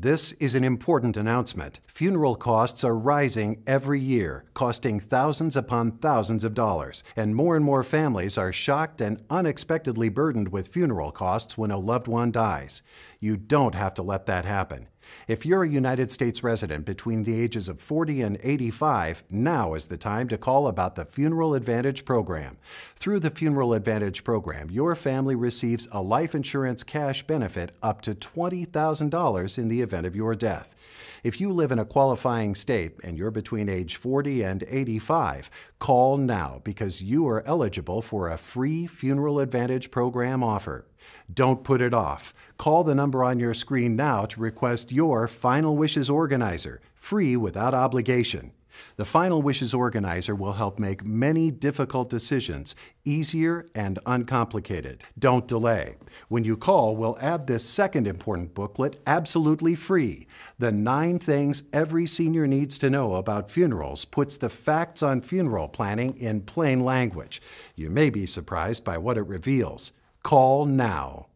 This is an important announcement. Funeral costs are rising every year, costing thousands upon thousands of dollars, and more and more families are shocked and unexpectedly burdened with funeral costs when a loved one dies. You don't have to let that happen. If you're a United States resident between the ages of 40 and 85, now is the time to call about the Funeral Advantage Program. Through the Funeral Advantage Program, your family receives a life insurance cash benefit up to $20,000 in the event of your death. If you live in a qualifying state and you're between age 40 and 85, call now because you are eligible for a free Funeral Advantage Program offer. Don't put it off. Call the number on your screen now to request your Final Wishes Organizer, free without obligation. The Final Wishes Organizer will help make many difficult decisions easier and uncomplicated. Don't delay. When you call, we'll add this second important booklet absolutely free. The nine things every senior needs to know about funerals puts the facts on funeral planning in plain language. You may be surprised by what it reveals. Call now.